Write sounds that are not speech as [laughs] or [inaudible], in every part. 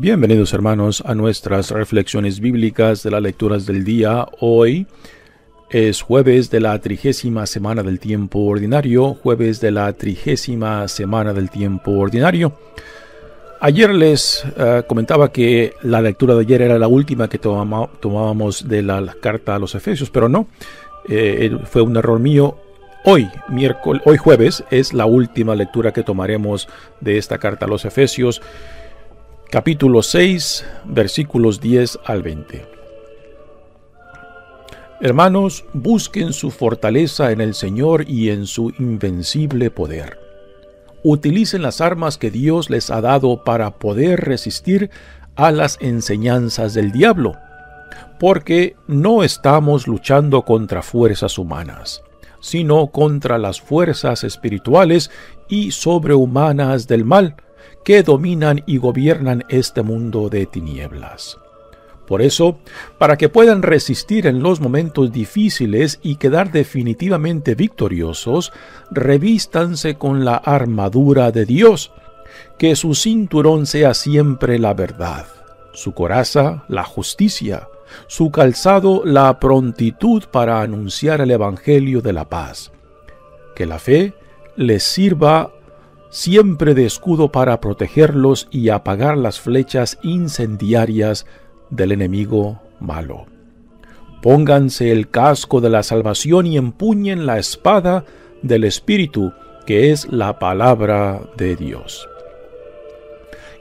Bienvenidos hermanos a nuestras reflexiones bíblicas de las lecturas del día. Hoy es jueves de la trigésima semana del tiempo ordinario, jueves de la trigésima semana del tiempo ordinario. Ayer les eh, comentaba que la lectura de ayer era la última que tomábamos de la, carta a los Efesios, pero no, eh, fue un error mío. Hoy, miércoles, hoy jueves, es la última lectura que tomaremos de esta carta a los Efesios capítulo 6, versículos 10 al 20. Hermanos, busquen su fortaleza en el Señor y en su invencible poder. Utilicen las armas que Dios les ha dado para poder resistir a las enseñanzas del diablo, porque no estamos luchando contra fuerzas humanas, sino contra las fuerzas espirituales y sobrehumanas del mal, que dominan y gobiernan este mundo de tinieblas. Por eso, para que puedan resistir en los momentos difíciles y quedar definitivamente victoriosos, revístanse con la armadura de Dios, que su cinturón sea siempre la verdad, su coraza la justicia, su calzado la prontitud para anunciar el Evangelio de la paz. Que la fe les sirva siempre de escudo para protegerlos y apagar las flechas incendiarias del enemigo malo. Pónganse el casco de la salvación y empuñen la espada del Espíritu, que es la palabra de Dios.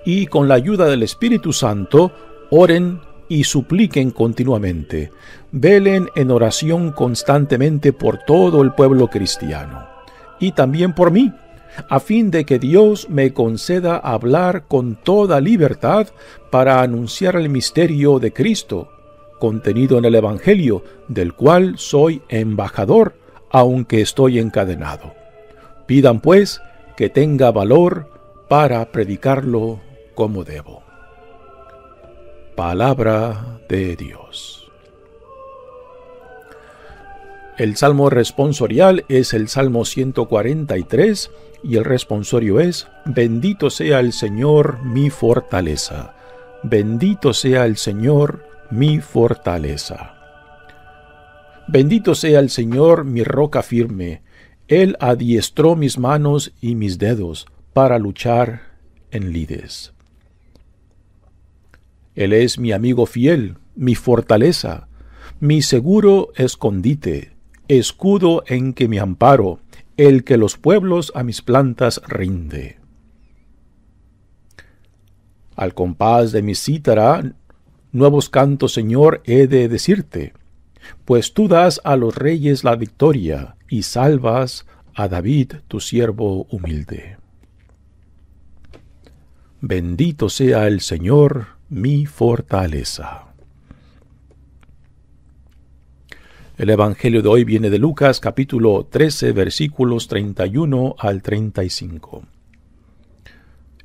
Y con la ayuda del Espíritu Santo, oren y supliquen continuamente. Velen en oración constantemente por todo el pueblo cristiano. Y también por mí, a fin de que Dios me conceda hablar con toda libertad para anunciar el misterio de Cristo, contenido en el Evangelio, del cual soy embajador, aunque estoy encadenado. Pidan pues que tenga valor para predicarlo como debo. Palabra de Dios. El salmo responsorial es el Salmo 143 y el responsorio es, Bendito sea el Señor mi fortaleza. Bendito sea el Señor mi fortaleza. Bendito sea el Señor mi roca firme. Él adiestró mis manos y mis dedos para luchar en lides. Él es mi amigo fiel, mi fortaleza, mi seguro escondite escudo en que me amparo, el que los pueblos a mis plantas rinde. Al compás de mi cítara, nuevos cantos, Señor, he de decirte, pues tú das a los reyes la victoria y salvas a David, tu siervo humilde. Bendito sea el Señor, mi fortaleza. El Evangelio de hoy viene de Lucas capítulo 13 versículos 31 al 35.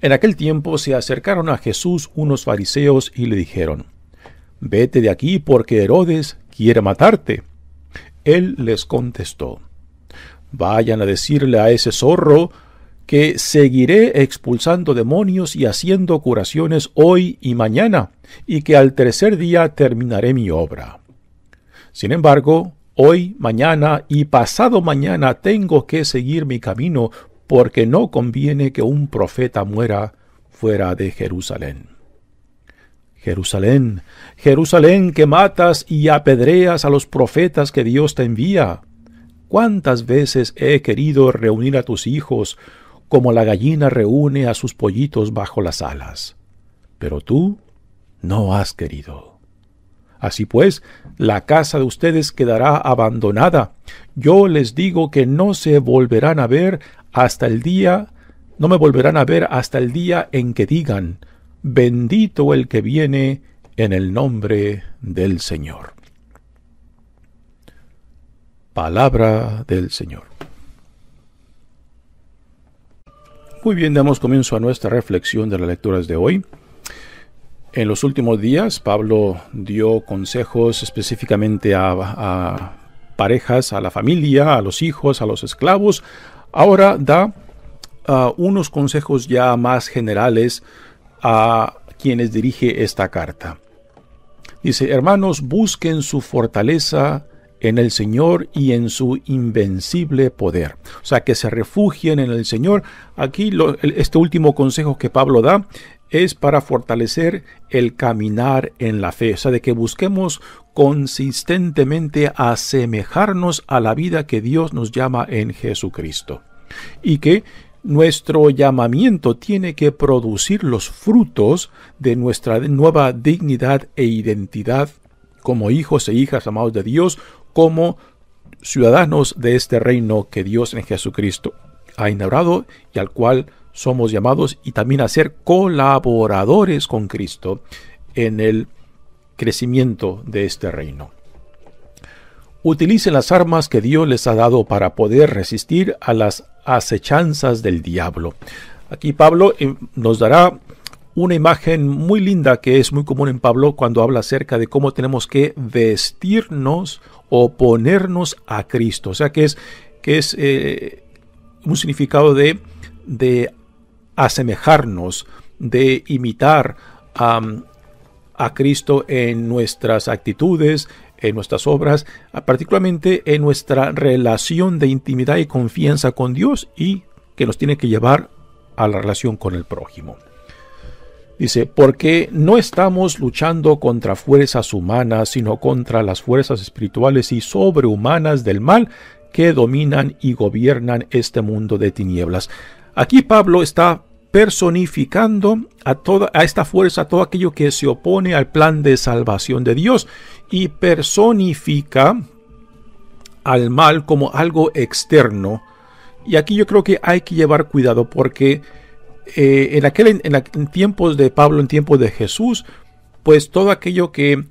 En aquel tiempo se acercaron a Jesús unos fariseos y le dijeron, Vete de aquí porque Herodes quiere matarte. Él les contestó, Vayan a decirle a ese zorro que seguiré expulsando demonios y haciendo curaciones hoy y mañana, y que al tercer día terminaré mi obra. Sin embargo, hoy, mañana y pasado mañana tengo que seguir mi camino porque no conviene que un profeta muera fuera de Jerusalén. Jerusalén, Jerusalén que matas y apedreas a los profetas que Dios te envía. ¿Cuántas veces he querido reunir a tus hijos como la gallina reúne a sus pollitos bajo las alas? Pero tú no has querido. Así pues, la casa de ustedes quedará abandonada. Yo les digo que no se volverán a ver hasta el día, no me volverán a ver hasta el día en que digan, bendito el que viene en el nombre del Señor. Palabra del Señor. Muy bien, damos comienzo a nuestra reflexión de las lecturas de hoy. En los últimos días, Pablo dio consejos específicamente a, parejas, a la familia, a los hijos, a los esclavos. Ahora da ah, unos consejos ya más generales a quienes dirige esta carta. Dice, hermanos, busquen su fortaleza en el Señor y en su invencible poder. O sea, que se refugien en el Señor. Aquí este último consejo que Pablo da es para fortalecer el caminar en la fe, o sea, de que busquemos consistentemente asemejarnos a la vida que Dios nos llama en Jesucristo. Y que nuestro llamamiento tiene que producir los frutos de nuestra nueva dignidad e identidad como hijos e hijas amados de Dios, como ciudadanos de este reino que Dios en Jesucristo ha inaugurado y al cual somos llamados y también a ser colaboradores con Cristo en el crecimiento de este reino. Utilicen las armas que Dios les ha dado para poder resistir a las acechanzas del diablo. Aquí Pablo eh, nos dará una imagen muy linda que es muy común en Pablo cuando habla acerca de cómo tenemos que vestirnos o ponernos a Cristo. O sea que es, que es eh, un significado de, de asemejarnos, de imitar a, Cristo en nuestras actitudes, en nuestras obras, particularmente en nuestra relación de intimidad y confianza con Dios y que nos tiene que llevar a la relación con el prójimo. Dice, porque no estamos luchando contra fuerzas humanas, sino contra las fuerzas espirituales y sobrehumanas del mal que dominan y gobiernan este mundo de tinieblas. Aquí Pablo está personificando a toda a esta fuerza, todo aquello que se opone al plan de salvación de Dios y personifica al mal como algo externo. Y aquí yo creo que hay que llevar cuidado porque eh, en, aquel, en, tiempos de Pablo, en tiempos de Jesús, pues todo aquello que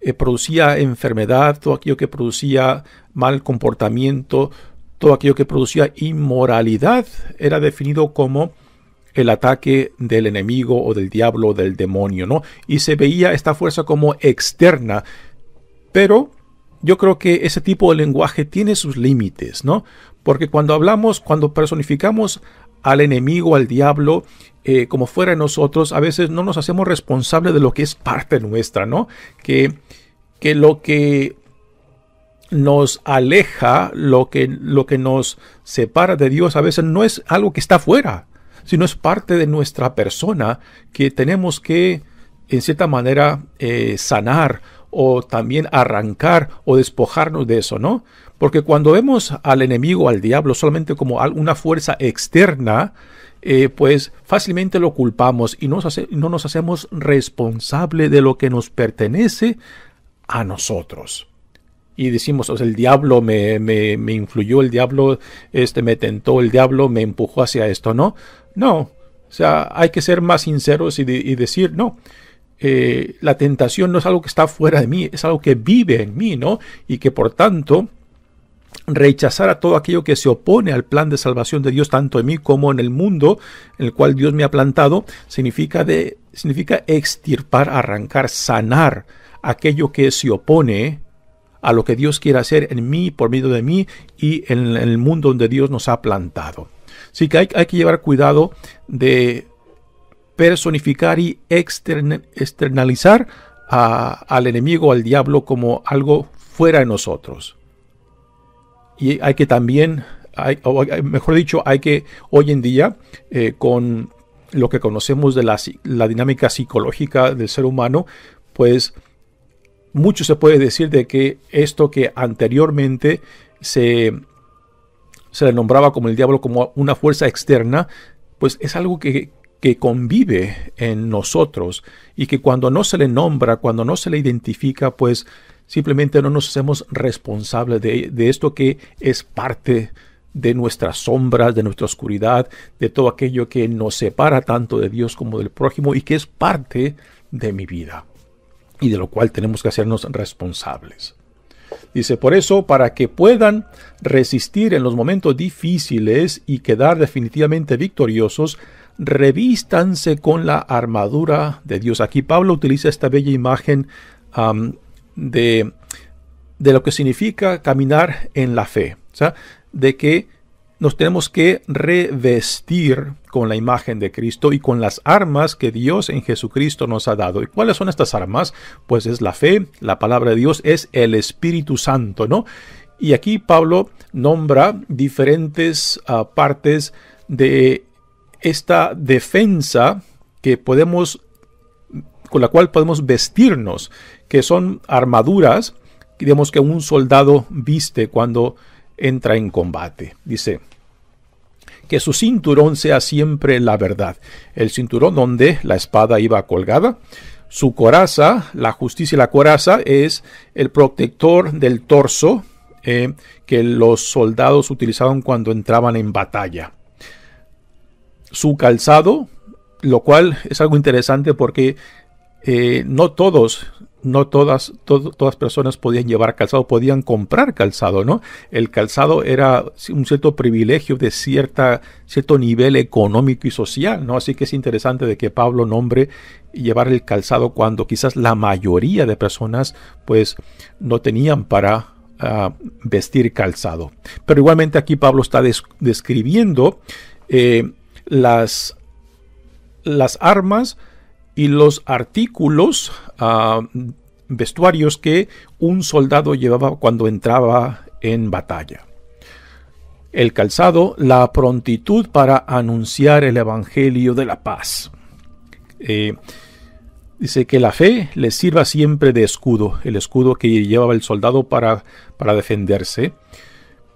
eh, producía enfermedad, todo aquello que producía mal comportamiento, todo aquello que producía inmoralidad era definido como el ataque del enemigo o del diablo o del demonio, ¿no? Y se veía esta fuerza como externa. Pero yo creo que ese tipo de lenguaje tiene sus límites, ¿no? Porque cuando hablamos, cuando personificamos al enemigo, al diablo, eh, como fuera de nosotros, a veces no nos hacemos responsables de lo que es parte nuestra, ¿no? Que, que lo que nos aleja, lo que, lo que nos separa de Dios a veces no es algo que está fuera sino es parte de nuestra persona que tenemos que, en cierta manera, eh, sanar o también arrancar o despojarnos de eso, ¿no? Porque cuando vemos al enemigo, al diablo, solamente como una fuerza externa, eh, pues fácilmente lo culpamos y no nos hacemos responsable de lo que nos pertenece a nosotros y decimos, o sea, el diablo me, me, me influyó, el diablo este, me tentó, el diablo me empujó hacia esto, ¿no? No, o sea, hay que ser más sinceros y, decir, no, eh, la tentación no es algo que está fuera de mí, es algo que vive en mí, ¿no? Y que por tanto rechazar a todo aquello que se opone al plan de salvación de Dios, tanto en mí como en el mundo en el cual Dios me ha plantado, significa, de, significa extirpar, arrancar, sanar aquello que se opone a lo que Dios quiere hacer en mí, por medio de mí y en, el mundo donde Dios nos ha plantado. Así que hay, que llevar cuidado de personificar y externalizar al enemigo, al diablo, como algo fuera de nosotros. Y hay que también, mejor dicho, hay que hoy en día, eh, con lo que conocemos de la dinámica psicológica del ser humano, pues mucho se puede decir de que esto que anteriormente se, le nombraba como el diablo, como una fuerza externa, pues es algo que, convive en nosotros y que cuando no se le nombra, cuando no se le identifica, pues simplemente no nos hacemos responsables de, de esto que es parte de nuestras sombras, de nuestra oscuridad, de todo aquello que nos separa tanto de Dios como del prójimo y que es parte de mi vida y de lo cual tenemos que hacernos responsables. Dice, por eso, para que puedan resistir en los momentos difíciles y quedar definitivamente victoriosos, revístanse con la armadura de Dios. Aquí Pablo utiliza esta bella imagen de, de, lo que significa caminar en la fe. de que nos tenemos que revestir con la imagen de Cristo y con las armas que Dios en Jesucristo nos ha dado. ¿Y cuáles son estas armas? Pues es la fe, la palabra de Dios, es el Espíritu Santo, ¿no? Y aquí Pablo nombra diferentes ah, partes de esta defensa que podemos con la cual podemos vestirnos, que son armaduras, digamos que un soldado viste cuando entra en combate. Dice, que su cinturón sea siempre la verdad, el cinturón donde la espada iba colgada. Su coraza, la justicia y la coraza, es el protector del torso eh, que los soldados utilizaban cuando entraban en batalla. Su calzado, lo cual es algo interesante porque eh, no todos no todas, todas personas podían llevar calzado, podían comprar calzado, ¿no? El calzado era un cierto privilegio de cierta, cierto nivel económico y social, ¿no? Así que es interesante de que Pablo nombre llevar el calzado cuando quizás la mayoría de personas pues no tenían para ah, vestir calzado. Pero igualmente aquí Pablo está describiendo eh, las, las armas, y los artículos, ah, vestuarios que un soldado llevaba cuando entraba en batalla. El calzado, la prontitud para anunciar el Evangelio de la paz. Eh, dice que la fe le sirva siempre de escudo, el escudo que llevaba el soldado para, para defenderse,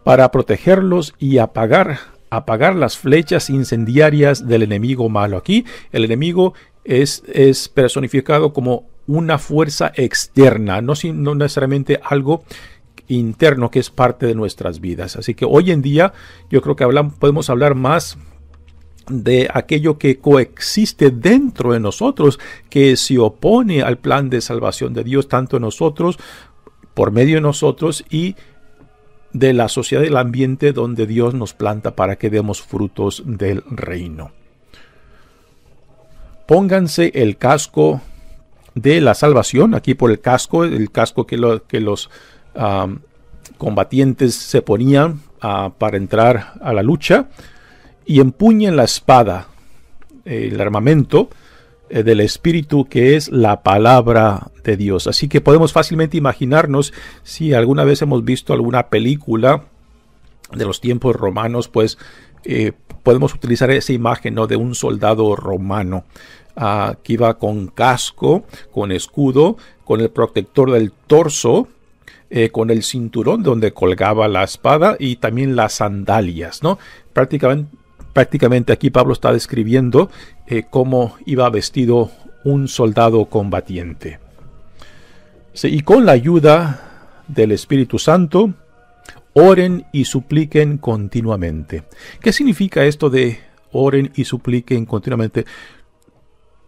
para protegerlos y apagar apagar las flechas incendiarias del enemigo malo. Aquí el enemigo es, personificado como una fuerza externa, no, necesariamente algo interno que es parte de nuestras vidas. Así que hoy en día yo creo que podemos hablar más de aquello que coexiste dentro de nosotros, que se opone al plan de salvación de Dios, tanto en nosotros, por medio de nosotros y de la sociedad del ambiente donde Dios nos planta para que demos frutos del reino pónganse el casco de la salvación, aquí por el casco, el casco que, los combatientes se ponían ah, para entrar a la lucha, y empuñen la espada, el armamento eh, del Espíritu que es la palabra de Dios. Así que podemos fácilmente imaginarnos si alguna vez hemos visto alguna película de los tiempos romanos, pues eh, podemos utilizar esa imagen ¿no? de un soldado romano aquí que iba con casco, con escudo, con el protector del torso, eh, con el cinturón donde colgaba la espada y también las sandalias, ¿no? Prácticamente, prácticamente aquí Pablo está describiendo eh, cómo iba vestido un soldado combatiente. y con la ayuda del Espíritu Santo, oren y supliquen continuamente. ¿Qué significa esto de oren y supliquen continuamente?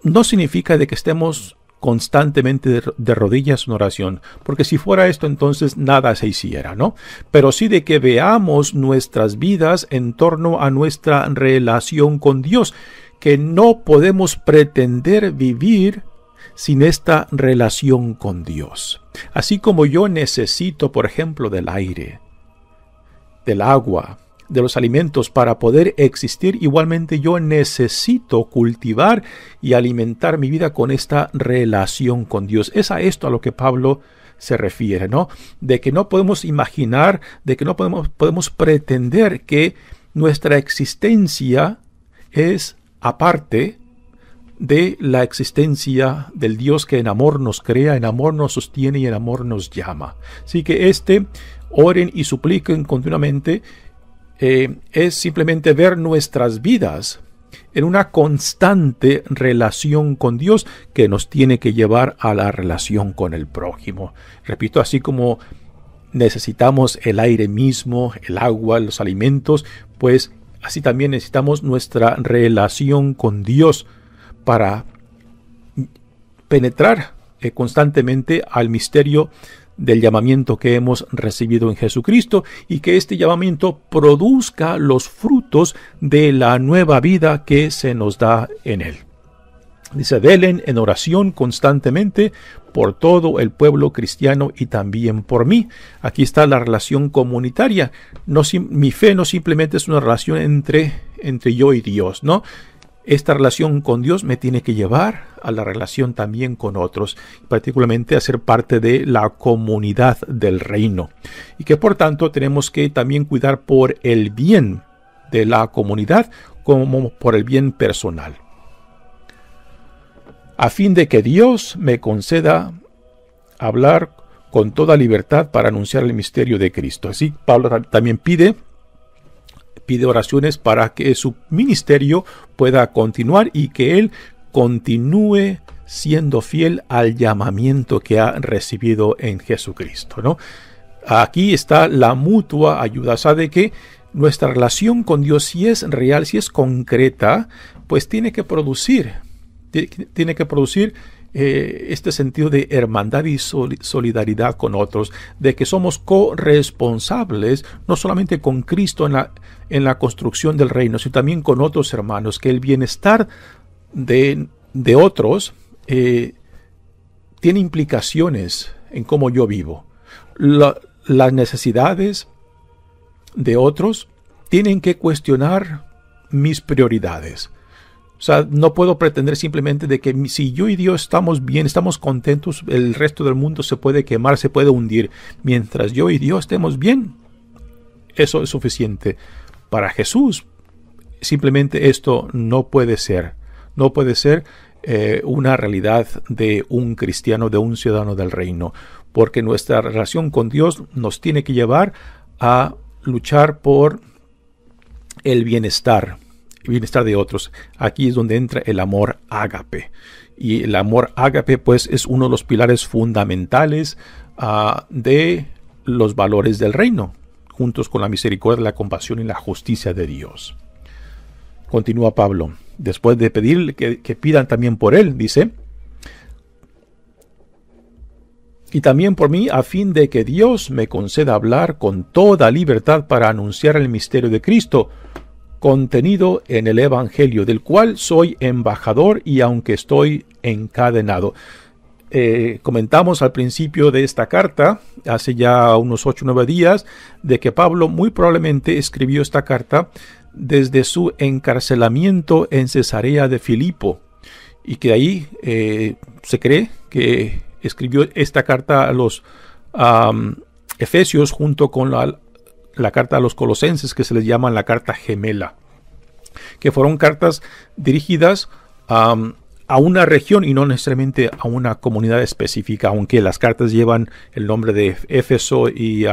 No significa de que estemos constantemente de, rodillas en oración, porque si fuera esto entonces nada se hiciera, ¿no? Pero sí de que veamos nuestras vidas en torno a nuestra relación con Dios, que no podemos pretender vivir sin esta relación con Dios. Así como yo necesito, por ejemplo, del aire, del agua, de los alimentos para poder existir, igualmente yo necesito cultivar y alimentar mi vida con esta relación con Dios. Es a esto a lo que Pablo se refiere, ¿no? De que no podemos imaginar, de que no podemos, podemos pretender que nuestra existencia es aparte de la existencia del Dios que en amor nos crea, en amor nos sostiene y en amor nos llama. Así que este oren y supliquen continuamente, eh, es simplemente ver nuestras vidas en una constante relación con Dios que nos tiene que llevar a la relación con el prójimo. Repito, así como necesitamos el aire mismo, el agua, los alimentos, pues así también necesitamos nuestra relación con Dios para penetrar eh, constantemente al misterio del llamamiento que hemos recibido en Jesucristo y que este llamamiento produzca los frutos de la nueva vida que se nos da en él. Dice, velen en oración constantemente por todo el pueblo cristiano y también por mí. Aquí está la relación comunitaria. No, mi fe no simplemente es una relación entre, entre yo y Dios, ¿no? esta relación con Dios me tiene que llevar a la relación también con otros, particularmente a ser parte de la comunidad del reino. Y que por tanto tenemos que también cuidar por el bien de la comunidad como por el bien personal. A fin de que Dios me conceda hablar con toda libertad para anunciar el misterio de Cristo. Así Pablo también pide pide oraciones para que su ministerio pueda continuar y que él continúe siendo fiel al llamamiento que ha recibido en Jesucristo, ¿no? Aquí está la mutua ayuda, Sabe que nuestra relación con Dios, si es real, si es concreta, pues tiene que producir, tiene que producir eh, este sentido de hermandad y solidaridad con otros, de que somos corresponsables no solamente con Cristo en la, construcción del reino, sino también con otros hermanos, que el bienestar de, otros eh, tiene implicaciones en cómo yo vivo. las necesidades de otros tienen que cuestionar mis prioridades. O sea, no puedo pretender simplemente de que si yo y Dios estamos bien, estamos contentos, el resto del mundo se puede quemar, se puede hundir. Mientras yo y Dios estemos bien, eso es suficiente. Para Jesús, simplemente esto no puede ser. No puede ser eh, una realidad de un cristiano, de un ciudadano del reino. Porque nuestra relación con Dios nos tiene que llevar a luchar por el bienestar bienestar de otros. Aquí es donde entra el amor ágape. Y el amor ágape, pues, es uno de los pilares fundamentales ah, de los valores del reino, juntos con la misericordia, la compasión y la justicia de Dios. Continúa Pablo. Después de pedirle que pidan también por él, dice, y también por mí, a fin de que Dios me conceda hablar con toda libertad para anunciar el misterio de Cristo, contenido en el Evangelio, del cual soy embajador y aunque estoy encadenado. Eh, comentamos al principio de esta carta, hace ya unos 8 o 9 días, de que Pablo muy probablemente escribió esta carta desde su encarcelamiento en Cesarea de Filipo, y que ahí eh, se cree que escribió esta carta a los Efesios junto con la, la carta a los colosenses, que se les llama la carta gemela, que fueron cartas dirigidas a, una región y no necesariamente a una comunidad específica, aunque las cartas llevan el nombre de Éfeso y,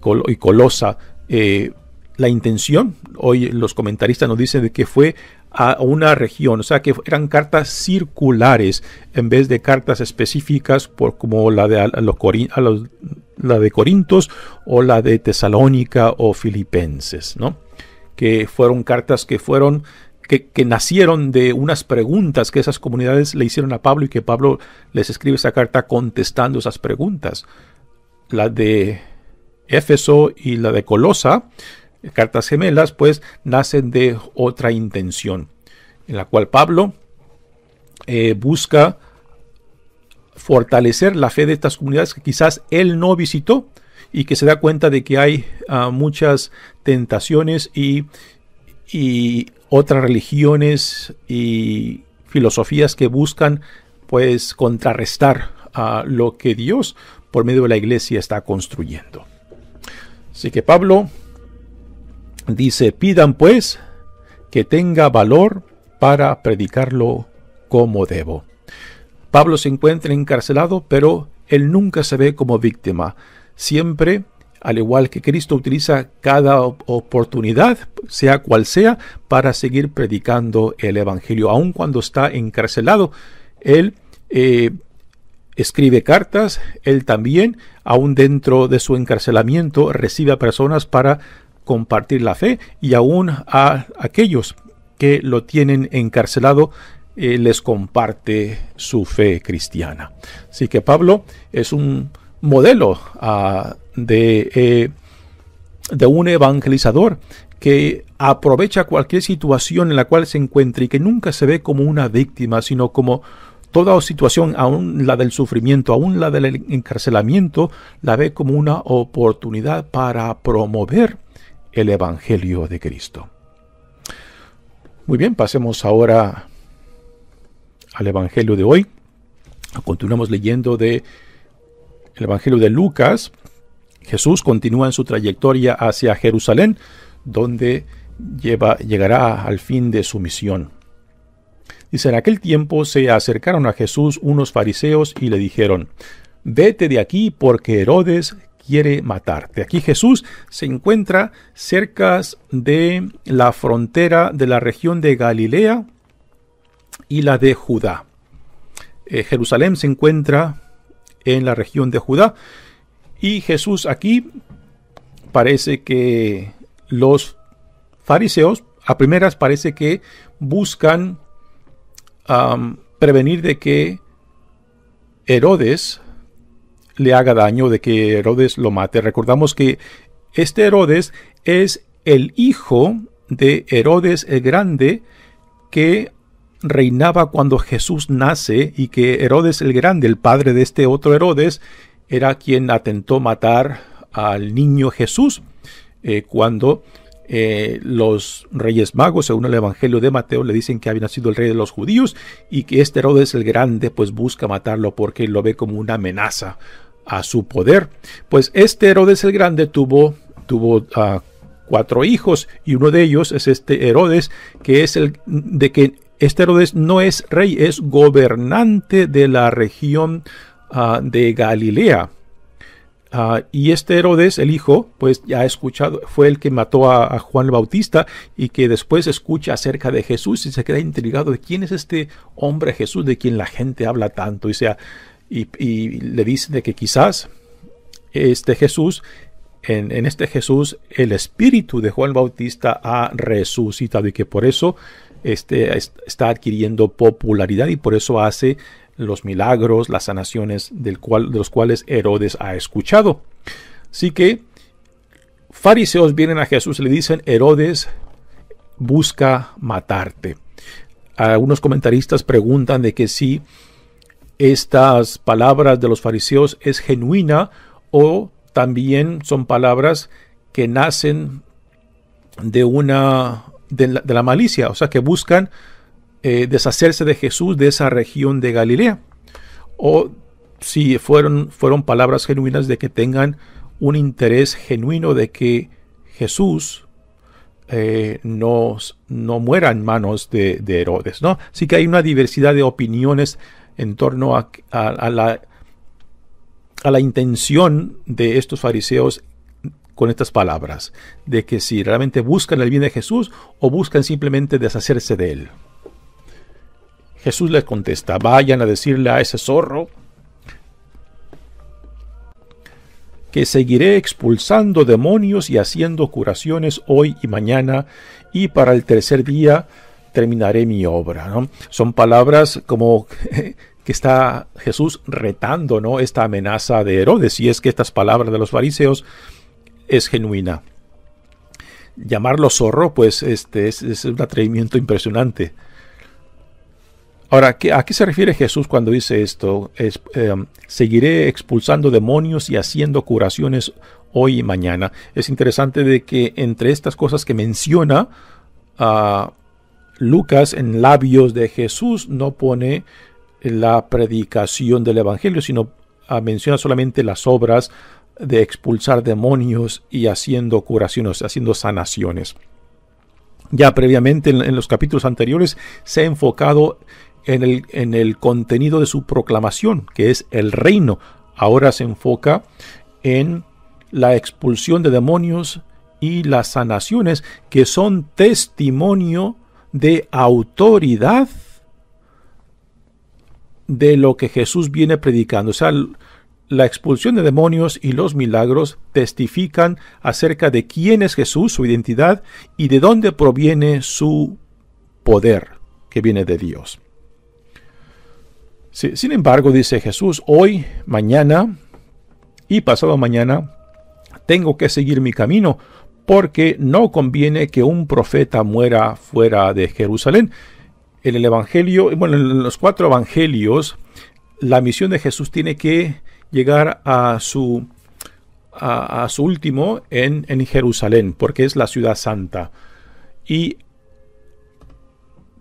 Colosa. Eh, la intención, hoy los comentaristas nos dicen de que fue a una región, o sea que eran cartas circulares en vez de cartas específicas por, como la de, la de Corintos o la de Tesalónica o Filipenses, ¿no? que fueron cartas que fueron que, que, nacieron de unas preguntas que esas comunidades le hicieron a Pablo y que Pablo les escribe esa carta contestando esas preguntas. La de Éfeso y la de Colosa cartas gemelas, pues nacen de otra intención, en la cual Pablo eh, busca fortalecer la fe de estas comunidades que quizás él no visitó y que se da cuenta de que hay ah, muchas tentaciones y, y otras religiones y filosofías que buscan pues contrarrestar a ah, lo que Dios por medio de la iglesia está construyendo. Así que Pablo Dice, pidan pues que tenga valor para predicarlo como debo. Pablo se encuentra encarcelado, pero él nunca se ve como víctima. Siempre, al igual que Cristo, utiliza cada oportunidad, sea cual sea, para seguir predicando el Evangelio. Aun cuando está encarcelado, él eh, escribe cartas, él también, aun dentro de su encarcelamiento, recibe a personas para compartir la fe y aún a aquellos que lo tienen encarcelado eh, les comparte su fe cristiana. Así que Pablo es un modelo ah, de, eh, de un evangelizador que aprovecha cualquier situación en la cual se encuentre y que nunca se ve como una víctima, sino como toda situación, aún la del sufrimiento, aún la del encarcelamiento, la ve como una oportunidad para promover el Evangelio de Cristo. Muy bien, pasemos ahora al Evangelio de hoy. Continuamos leyendo de el Evangelio de Lucas. Jesús continúa en su trayectoria hacia Jerusalén, donde lleva, llegará al fin de su misión. Dice, en aquel tiempo se acercaron a Jesús unos fariseos y le dijeron, Vete de aquí porque Herodes quiere matarte. Aquí Jesús se encuentra cerca de la frontera de la región de Galilea y la de Judá. Eh, Jerusalén se encuentra en la región de Judá y Jesús aquí parece que los fariseos a primeras parece que buscan prevenir de que Herodes le haga daño, de que Herodes lo mate. Recordamos que este Herodes es el hijo de Herodes el Grande que reinaba cuando Jesús nace y que Herodes el Grande, el padre de este otro Herodes, era quien atentó matar al niño Jesús eh, cuando eh, los reyes magos, según el Evangelio de Mateo, le dicen que había nacido el rey de los judíos y que este Herodes el Grande pues busca matarlo porque lo ve como una amenaza a su poder. Pues este Herodes el Grande tuvo, tuvo ah, cuatro hijos y uno de ellos es este Herodes, que es el de que este Herodes no es rey, es gobernante de la región ah, de Galilea. Ah, y este Herodes, el hijo, pues ya ha escuchado, fue el que mató a, a, Juan el Bautista y que después escucha acerca de Jesús y se queda intrigado de quién es este hombre Jesús de quien la gente habla tanto. Y sea, y, le dice de que quizás este Jesús, en, este Jesús, el espíritu de Juan Bautista ha resucitado y que por eso este, está adquiriendo popularidad y por eso hace los milagros, las sanaciones del cual, de los cuales Herodes ha escuchado. Así que fariseos vienen a Jesús y le dicen, Herodes busca matarte. Algunos comentaristas preguntan de que si estas palabras de los fariseos es genuina o también son palabras que nacen de una de la, malicia, o sea que buscan eh, deshacerse de Jesús de esa región de Galilea. O si fueron, fueron palabras genuinas de que tengan un interés genuino de que Jesús eh, no, no muera en manos de, Herodes. ¿no? Así que hay una diversidad de opiniones en torno a, la, la intención de estos fariseos con estas palabras, de que si realmente buscan el bien de Jesús o buscan simplemente deshacerse de él. Jesús les contesta, vayan a decirle a ese zorro que seguiré expulsando demonios y haciendo curaciones hoy y mañana y para el tercer día terminaré mi obra. ¿no? Son palabras como [laughs] que está Jesús retando ¿no? esta amenaza de Herodes, y es que estas palabras de los fariseos es genuina. Llamarlo zorro, pues este es, un atrevimiento impresionante. Ahora, ¿a qué se refiere Jesús cuando dice esto? Es, eh, seguiré expulsando demonios y haciendo curaciones hoy y mañana. Es interesante de que entre estas cosas que menciona, ah, Lucas en labios de Jesús no pone la predicación del Evangelio, sino ah, menciona solamente las obras de expulsar demonios y haciendo curaciones, haciendo sanaciones. Ya previamente en, los capítulos anteriores se ha enfocado en el, en el contenido de su proclamación, que es el reino. Ahora se enfoca en la expulsión de demonios y las sanaciones, que son testimonio de autoridad de lo que Jesús viene predicando. O sea, la expulsión de demonios y los milagros testifican acerca de quién es Jesús, su identidad y de dónde proviene su poder que viene de Dios. Sin embargo, dice Jesús, hoy, mañana y pasado mañana tengo que seguir mi camino porque no conviene que un profeta muera fuera de Jerusalén. En el Evangelio, bueno, en los cuatro Evangelios, la misión de Jesús tiene que llegar a su, a, su último en, en Jerusalén, porque es la ciudad santa. Y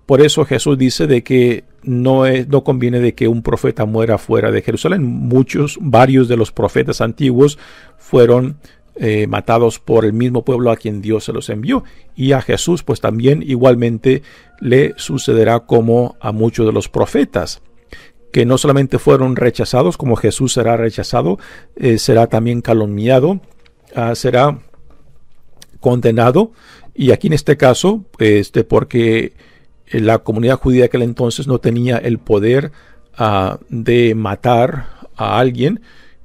por eso Jesús dice de que no, es, no, conviene de que un profeta muera fuera de Jerusalén. Muchos, varios de los profetas antiguos fueron eh, matados por el mismo pueblo a quien Dios se los envió. Y a Jesús, pues también igualmente le sucederá como a muchos de los profetas, que no solamente fueron rechazados, como Jesús será rechazado, eh, será también calumniado, ah, será condenado. Y aquí en este caso, este, porque la comunidad judía de aquel entonces no tenía el poder ah, de matar a alguien,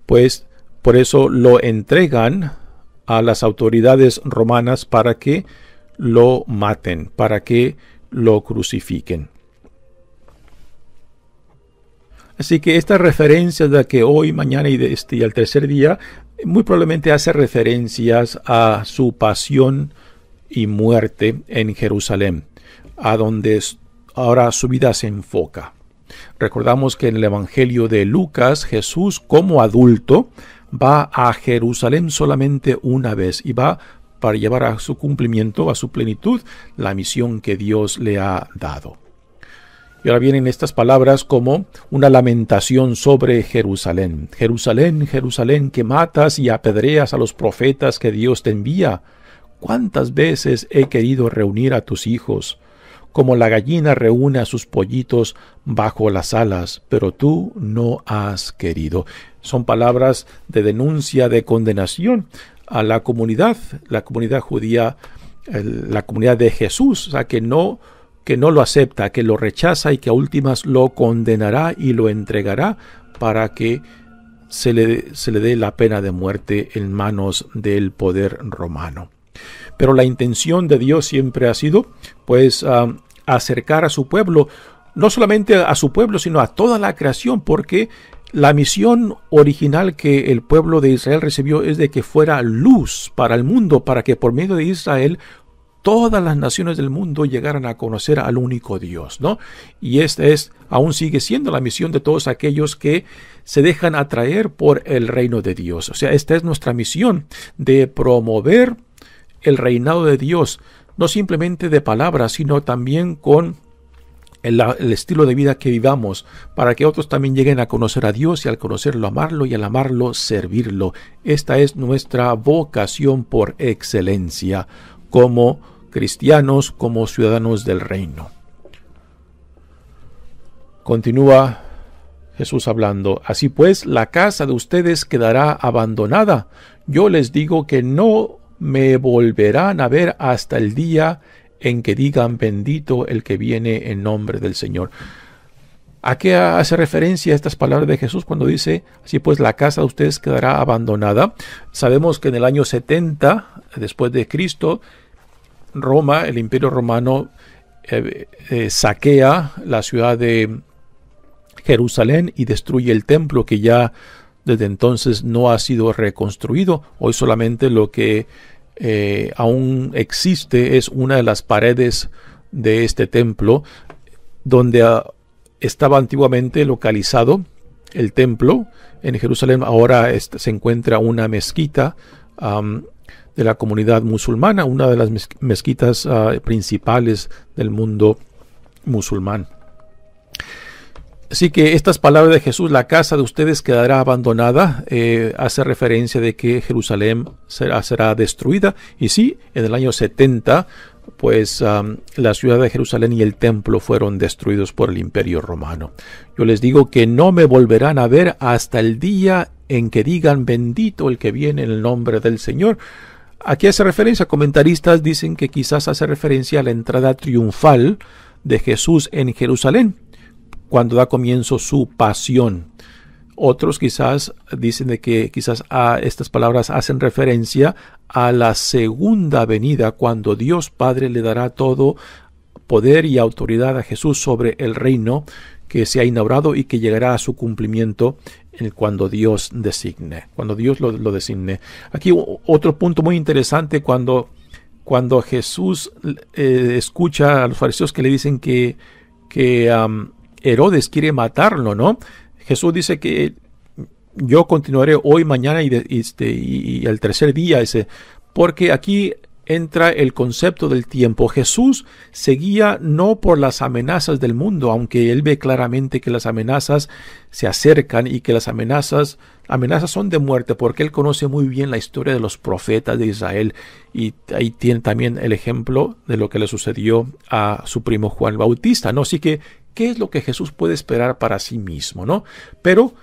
pues por eso lo entregan a las autoridades romanas para que lo maten, para que lo crucifiquen. Así que esta referencia de que hoy, mañana y, de este, y el tercer día muy probablemente hace referencias a su pasión y muerte en Jerusalén, a donde ahora su vida se enfoca. Recordamos que en el Evangelio de Lucas, Jesús como adulto va a Jerusalén solamente una vez y va para llevar a su cumplimiento, a su plenitud, la misión que Dios le ha dado. Y ahora vienen estas palabras como una lamentación sobre Jerusalén. Jerusalén, Jerusalén, que matas y apedreas a los profetas que Dios te envía. ¿Cuántas veces he querido reunir a tus hijos? como la gallina reúne a sus pollitos bajo las alas, pero tú no has querido. Son palabras de denuncia, de condenación a la comunidad, la comunidad judía, la comunidad de Jesús, o que no que no lo acepta, que lo rechaza y que a últimas lo condenará y lo entregará para que se le dé la pena de muerte en manos del poder romano. Pero la intención de Dios siempre ha sido, pues, ah, acercar a su pueblo, no solamente a su pueblo, sino a toda la creación, porque la misión original que el pueblo de Israel recibió es de que fuera luz para el mundo, para que por medio de Israel todas las naciones del mundo llegaran a conocer al único Dios, ¿no? Y esta es, aún sigue siendo la misión de todos aquellos que se dejan atraer por el reino de Dios. O sea, esta es nuestra misión de promover el reinado de Dios, no simplemente de palabras, sino también con el, estilo de vida que vivamos, para que otros también lleguen a conocer a Dios y al conocerlo amarlo y al amarlo servirlo. Esta es nuestra vocación por excelencia como cristianos, como ciudadanos del reino. Continúa Jesús hablando, así pues la casa de ustedes quedará abandonada. Yo les digo que no me volverán a ver hasta el día en que digan bendito el que viene en nombre del Señor. ¿A qué hace referencia estas palabras de Jesús cuando dice, así pues la casa de ustedes quedará abandonada? Sabemos que en el año 70, después de Cristo, Roma, el imperio romano, eh, eh, saquea la ciudad de Jerusalén y destruye el templo que ya desde entonces no ha sido reconstruido. Hoy solamente lo que eh, aún existe es una de las paredes de este templo donde ah, estaba antiguamente localizado el templo. En Jerusalén ahora se encuentra una mezquita de la comunidad musulmana, una de las mezquitas ah, principales del mundo musulmán. Así que estas palabras de Jesús, la casa de ustedes quedará abandonada, eh, hace referencia de que Jerusalén será, destruida. Y sí, en el año 70, pues la ciudad de Jerusalén y el templo fueron destruidos por el imperio romano. Yo les digo que no me volverán a ver hasta el día en que digan bendito el que viene en el nombre del Señor. Aquí hace referencia, comentaristas dicen que quizás hace referencia a la entrada triunfal de Jesús en Jerusalén cuando da comienzo su pasión. Otros quizás dicen de que quizás a ah, estas palabras hacen referencia a la segunda venida cuando Dios Padre le dará todo poder y autoridad a Jesús sobre el reino que se ha inaugurado y que llegará a su cumplimiento cuando Dios designe, cuando Dios lo, designe. Aquí otro punto muy interesante cuando, cuando Jesús eh, escucha a los fariseos que le dicen que, que Herodes quiere matarlo, ¿no? Jesús dice que yo continuaré hoy, mañana y, este, y, el tercer día, ese, porque aquí entra el concepto del tiempo. Jesús seguía no por las amenazas del mundo, aunque él ve claramente que las amenazas se acercan y que las amenazas amenazas son de muerte, porque él conoce muy bien la historia de los profetas de Israel y ahí tiene también el ejemplo de lo que le sucedió a su primo Juan Bautista, ¿no? sí que qué es lo que Jesús puede esperar para sí mismo, ¿no? Pero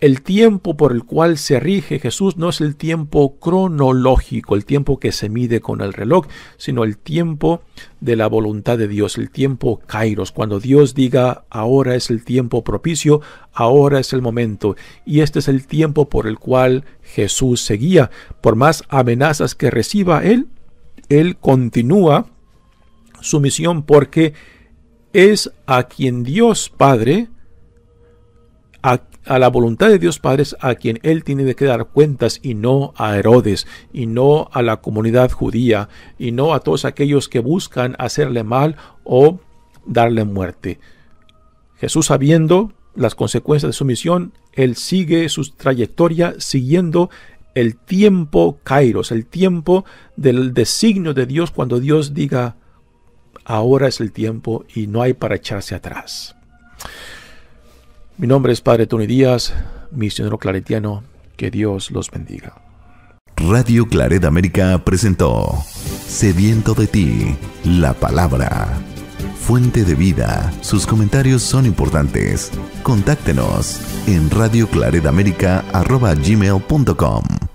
el tiempo por el cual se rige Jesús no es el tiempo cronológico, el tiempo que se mide con el reloj, sino el tiempo de la voluntad de Dios, el tiempo kairos, cuando Dios diga ahora es el tiempo propicio, ahora es el momento, y este es el tiempo por el cual Jesús seguía. Por más amenazas que reciba él, él continúa su misión porque es a quien Dios Padre, a, la voluntad de Dios Padre es a quien él tiene que dar cuentas y no a Herodes, y no a la comunidad judía, y no a todos aquellos que buscan hacerle mal o darle muerte. Jesús sabiendo las consecuencias de su misión, él sigue su trayectoria siguiendo el tiempo kairos, el tiempo del designio de Dios cuando Dios diga ahora es el tiempo y no hay para echarse atrás. Mi nombre es Padre Tony Díaz, misionero claretiano. Que Dios los bendiga. Radio Claret América presentó Sediento de ti, la palabra. Fuente de vida, sus comentarios son importantes. Contáctenos en radioclaretamérica.com.